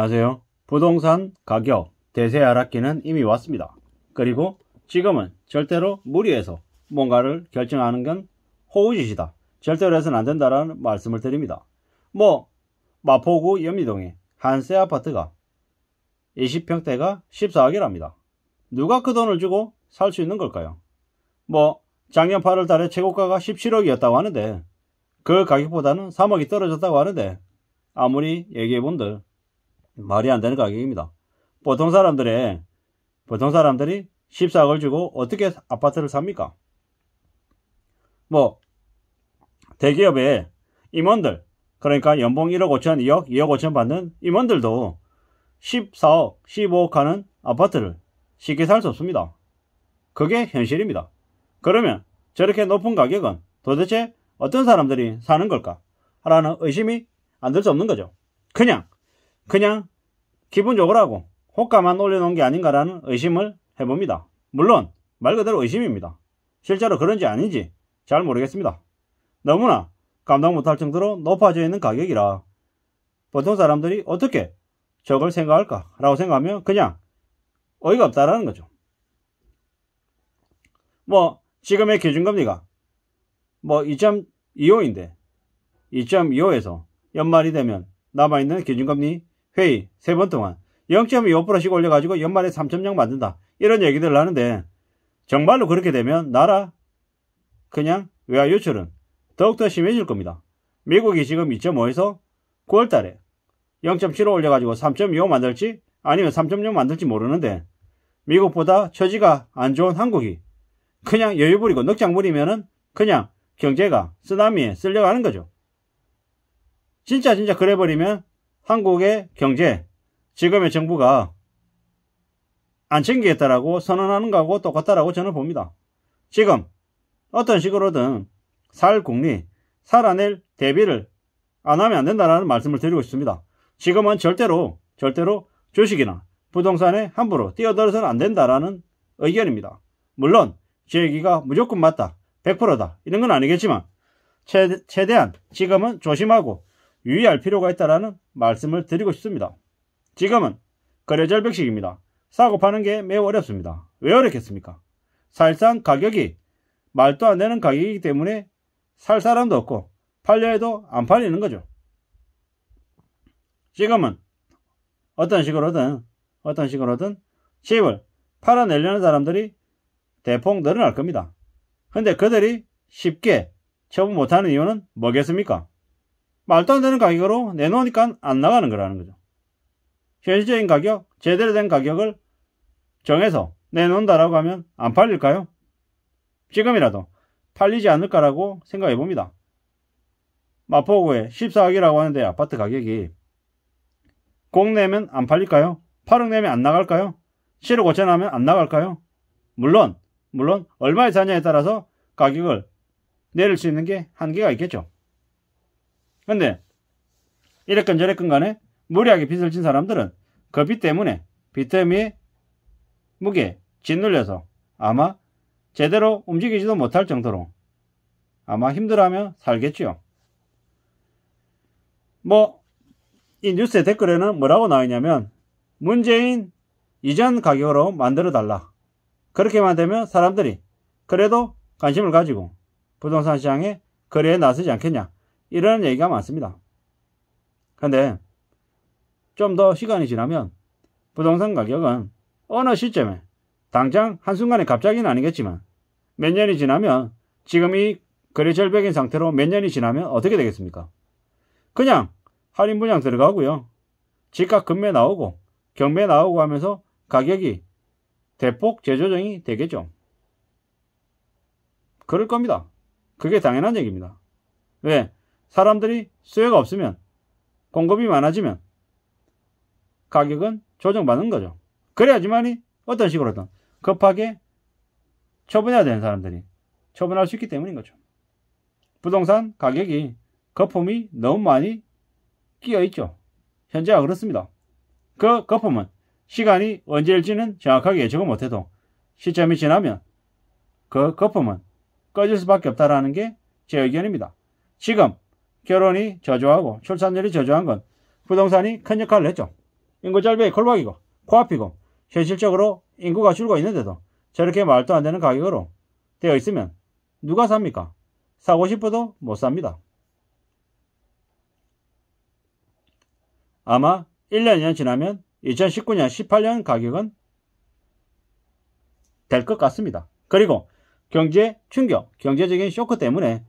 안녕하세요. 부동산 가격 대세 알락기는 이미 왔습니다. 그리고 지금은 절대로 무리해서 뭔가를 결정하는 건 호우짓이다. 절대로 해서는 안 된다라는 말씀을 드립니다. 뭐 마포구 연미동에 한세 아파트가 20평대가 14억이랍니다. 누가 그 돈을 주고 살 수 있는 걸까요? 뭐 작년 8월 달에 최고가가 17억이었다고 하는데 그 가격보다는 3억이 떨어졌다고 하는데 아무리 얘기해 본들 말이 안 되는 가격입니다. 보통 사람들의 보통 사람들이 14억을 주고 어떻게 아파트를 삽니까? 뭐 대기업의 임원들 그러니까 연봉 1억 5천, 2억, 2억 5천 받는 임원들도 14억, 15억 하는 아파트를 쉽게 살 수 없습니다. 그게 현실입니다. 그러면 저렇게 높은 가격은 도대체 어떤 사람들이 사는 걸까? 라는 의심이 안들수 없는 거죠. 그냥 그냥 기분 좋으하고 호가만 올려놓은 게 아닌가라는 의심을 해봅니다. 물론 말 그대로 의심입니다. 실제로 그런지 아닌지 잘 모르겠습니다. 너무나 감당 못할 정도로 높아져 있는 가격이라 보통 사람들이 어떻게 저걸 생각할까라고 생각하면 그냥 어이가 없다라는 거죠. 뭐 지금의 기준금리가 뭐 2.25인데 2.25에서 연말이 되면 남아있는 기준금리 회의 세번 동안 0.25%씩 올려가지고 연말에 3.0 만든다. 이런 얘기들을 하는데 정말로 그렇게 되면 나라 그냥 외화 유출은 더욱더 심해질 겁니다. 미국이 지금 2.5에서 9월 달에 0.7로 올려가지고 3.25 만들지 아니면 3.0 만들지 모르는데 미국보다 처지가 안 좋은 한국이 그냥 여유 부리고 늑장 부리면은 그냥 경제가 쓰나미에 쓸려가는 거죠. 진짜 진짜 그래버리면 한국의 경제, 지금의 정부가 안 챙기겠다라고 선언하는 거하고 똑같다라고 저는 봅니다. 지금 어떤 식으로든 살 국리, 살아낼 대비를 안 하면 안 된다라는 말씀을 드리고 있습니다. 지금은 절대로, 절대로 주식이나 부동산에 함부로 뛰어들어서는 안 된다라는 의견입니다. 물론 제 얘기가 무조건 맞다, 100%다 이런 건 아니겠지만 최, 최대한 지금은 조심하고 유의할 필요가 있다라는 말씀을 드리고 싶습니다. 지금은 거래절 벽식입니다사고 파는 게 매우 어렵습니다. 왜 어렵겠습니까? 사실상 가격이 말도 안 되는 가격이기 때문에 살 사람도 없고 팔려 해도 안 팔리는 거죠. 지금은 어떤 식으로든 어떤 식으로든 집을 팔아내려는 사람들이 대폭 늘어날 겁니다. 근데 그들이 쉽게 처분 못하는 이유는 뭐겠습니까? 말도 안 되는 가격으로 내놓으니까 안 나가는 거라는 거죠. 현실적인 가격, 제대로 된 가격을 정해서 내놓는다라고 하면 안 팔릴까요? 지금이라도 팔리지 않을까라고 생각해 봅니다. 마포구의 14억이라고 하는데 아파트 가격이 공 내면 안 팔릴까요? 8억 내면 안 나갈까요? 7억 5천 하면 안 나갈까요? 물론, 물론 얼마에 사냐에 따라서 가격을 내릴 수 있는 게 한계가 있겠죠. 근데 이랬건 저랬건 간에 무리하게 빚을 진 사람들은 그빚 때문에 빚더미 무게 짓눌려서 아마 제대로 움직이지도 못할 정도로 아마 힘들어하며 살겠지요. 뭐 이 뉴스의 댓글에는 뭐라고 나와있냐면 문재인 이전 가격으로 만들어 달라. 그렇게만 되면 사람들이 그래도 관심을 가지고 부동산 시장에 거래에 나서지 않겠냐. 이런 얘기가 많습니다. 근데 좀 더 시간이 지나면 부동산 가격은 어느 시점에 당장 한순간에 갑자기는 아니겠지만 몇 년이 지나면 지금 이 거래 절벽인 상태로 몇 년이 지나면 어떻게 되겠습니까? 그냥 할인 분양 들어가고요. 집값 금매 나오고 경매 나오고 하면서 가격이 대폭 재조정이 되겠죠. 그럴 겁니다. 그게 당연한 얘기입니다. 왜? 사람들이 수요가 없으면 공급이 많아지면 가격은 조정받는 거죠. 그래야지만이 어떤 식으로든 급하게 처분해야 되는 사람들이 처분할 수 있기 때문인 거죠. 부동산 가격이 거품이 너무 많이 끼어 있죠. 현재가 그렇습니다. 그 거품은 시간이 언제일지는 정확하게 예측을 못해도 시점이 지나면 그 거품은 꺼질 수밖에 없다라는 게 제 의견입니다. 지금 결혼이 저조하고 출산율이 저조한 건 부동산이 큰 역할을 했죠. 인구 절벽이 골박이고 코앞이고 현실적으로 인구가 줄고 있는데도 저렇게 말도 안 되는 가격으로 되어 있으면 누가 삽니까? 사고 싶어도 못 삽니다. 아마 1년, 2년 지나면 2019년, 18년 가격은 될 것 같습니다. 그리고 경제 충격, 경제적인 쇼크 때문에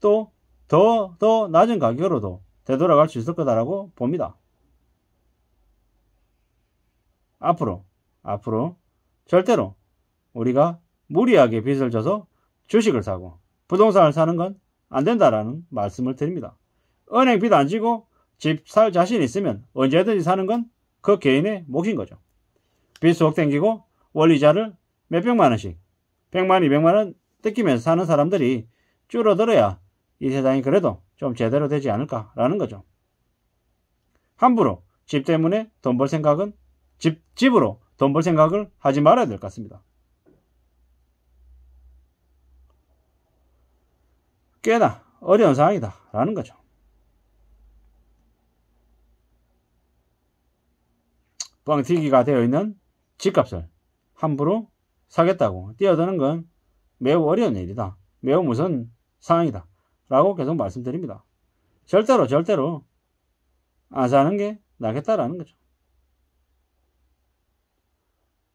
또 더, 더 낮은 가격으로도 되돌아갈 수 있을 거다라고 봅니다. 앞으로, 앞으로, 절대로 우리가 무리하게 빚을 져서 주식을 사고 부동산을 사는 건 안 된다라는 말씀을 드립니다. 은행 빚 안 지고 집 살 자신 있으면 언제든지 사는 건 그 개인의 몫인 거죠. 빚속억 땡기고 원리자를 몇백만 원씩, 백만, 이백만 원 뜯기면서 사는 사람들이 줄어들어야 이 세상이 그래도 좀 제대로 되지 않을까라는 거죠. 함부로 집 때문에 돈 벌 생각은 집, 집으로 돈 벌 생각을 하지 말아야 될 것 같습니다. 꽤나 어려운 상황이다라는 거죠. 뻥튀기가 되어 있는 집값을 함부로 사겠다고 뛰어드는 건 매우 어려운 일이다. 매우 무슨 상황이다. 라고 계속 말씀드립니다. 절대로, 절대로 안 사는 게 낫겠다라는 거죠.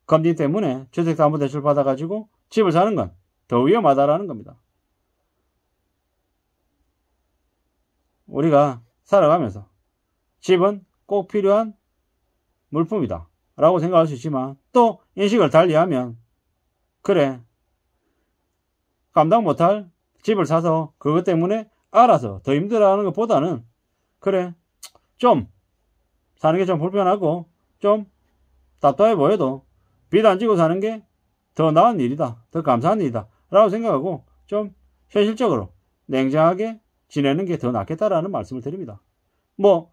검진 때문에 주택담보대출 받아가지고 집을 사는 건 더 위험하다라는 겁니다. 우리가 살아가면서 집은 꼭 필요한 물품이다 라고 생각할 수 있지만 또 인식을 달리하면 그래 감당 못할 집을 사서 그것 때문에 알아서 더 힘들어하는 것보다는 그래 좀 사는 게 좀 불편하고 좀 답답해 보여도 빚 안 지고 사는 게 더 나은 일이다 더 감사한 일이다 라고 생각하고 좀 현실적으로 냉정하게 지내는 게 더 낫겠다라는 말씀을 드립니다 뭐뭐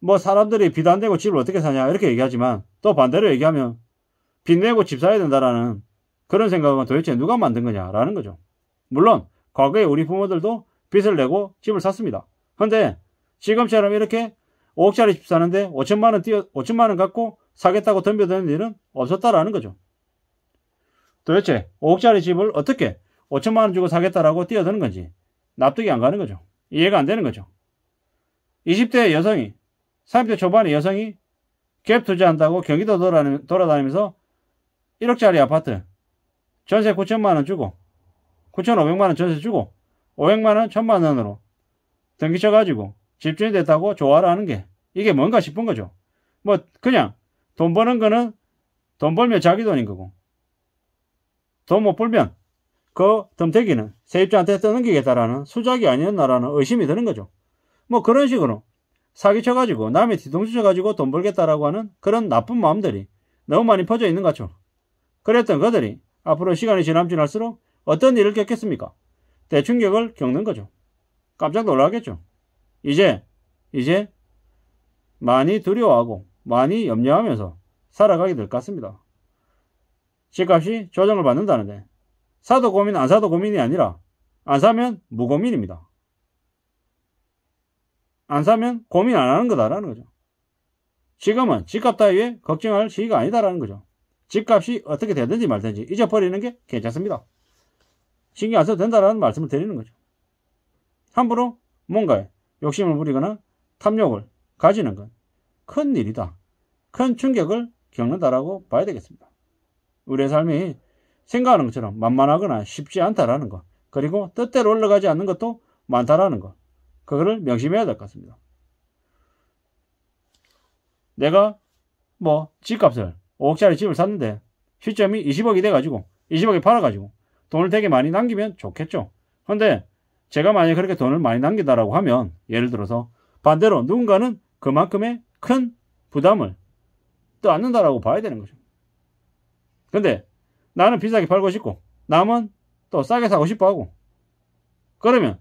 뭐 사람들이 빚 안 되고 집을 어떻게 사냐 이렇게 얘기하지만 또 반대로 얘기하면 빚 내고 집 사야 된다라는 그런 생각은 도대체 누가 만든 거냐라는 거죠. 물론 과거에 우리 부모들도 빚을 내고 집을 샀습니다. 그런데 지금처럼 이렇게 5억짜리 집 사는데 5천만 원 뛰어 5천만 원 갖고 사겠다고 덤벼드는 일은 없었다라는 거죠. 도대체 5억짜리 집을 어떻게 5천만 원 주고 사겠다라고 뛰어드는 건지 납득이 안 가는 거죠. 이해가 안 되는 거죠. 20대 여성이 30대 초반의 여성이 갭 투자한다고 경기도 돌아다니면서 1억짜리 아파트 전세 9천만 원 주고 9,500만 원 전세 주고 500만 원, 1,000만 원으로 등기쳐 가지고 집주인 됐다고 좋아라 하는 게 이게 뭔가 싶은 거죠. 뭐 그냥 돈 버는 거는 돈 벌면 자기 돈인 거고 돈못 벌면 그 덤태기는 세입자한테 떠넘기겠다라는 수작이 아니었나라는 의심이 드는 거죠. 뭐 그런 식으로 사기쳐가지고 남의 뒤통수 쳐가지고 돈 벌겠다라고 하는 그런 나쁜 마음들이 너무 많이 퍼져 있는 것 같죠. 그랬던 그들이 앞으로 시간이 지남 지날수록 어떤 일을 겪겠습니까? 대충격을 겪는 거죠. 깜짝 놀라겠죠. 이제, 이제 많이 두려워하고 많이 염려하면서 살아가게 될 것 같습니다. 집값이 조정을 받는다는데 사도 고민 안 사도 고민이 아니라 안 사면 무고민입니다. 안 사면 고민 안 하는 거다라는 거죠. 지금은 집값 따위에 걱정할 시기가 아니다라는 거죠. 집값이 어떻게 되든지 말든지 잊어버리는 게 괜찮습니다. 신경 안 써도 된다라는 말씀을 드리는 거죠. 함부로 뭔가에 욕심을 부리거나 탐욕을 가지는 건 큰 일이다. 큰 충격을 겪는다라고 봐야 되겠습니다. 우리의 삶이 생각하는 것처럼 만만하거나 쉽지 않다라는 것, 그리고 뜻대로 올라가지 않는 것도 많다라는 것, 그거를 명심해야 될 것 같습니다. 내가 뭐 집값을 5억짜리 집을 샀는데 시점이 20억이 돼가지고 20억에 팔아가지고 돈을 되게 많이 남기면 좋겠죠. 그런데 제가 만약에 그렇게 돈을 많이 남긴다라고 하면 예를 들어서 반대로 누군가는 그만큼의 큰 부담을 또않는다라고 봐야 되는 거죠. 근데 나는 비싸게 팔고 싶고 남은 또 싸게 사고 싶어 하고 그러면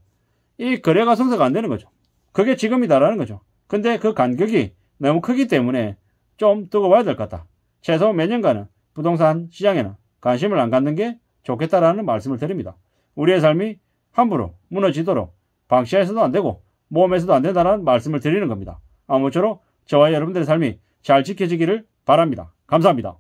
이 거래가 성사가 안 되는 거죠. 그게 지금이다라는 거죠. 근데 그 간격이 너무 크기 때문에 좀 두고 봐야 될 것 같다. 최소 몇 년간은 부동산 시장에는 관심을 안 갖는 게 좋겠다라는 말씀을 드립니다. 우리의 삶이 함부로 무너지도록 방치해서도 안 되고 모험해서도 안 된다는 말씀을 드리는 겁니다. 아무쪼록 저와 여러분들의 삶이 잘 지켜지기를 바랍니다. 감사합니다.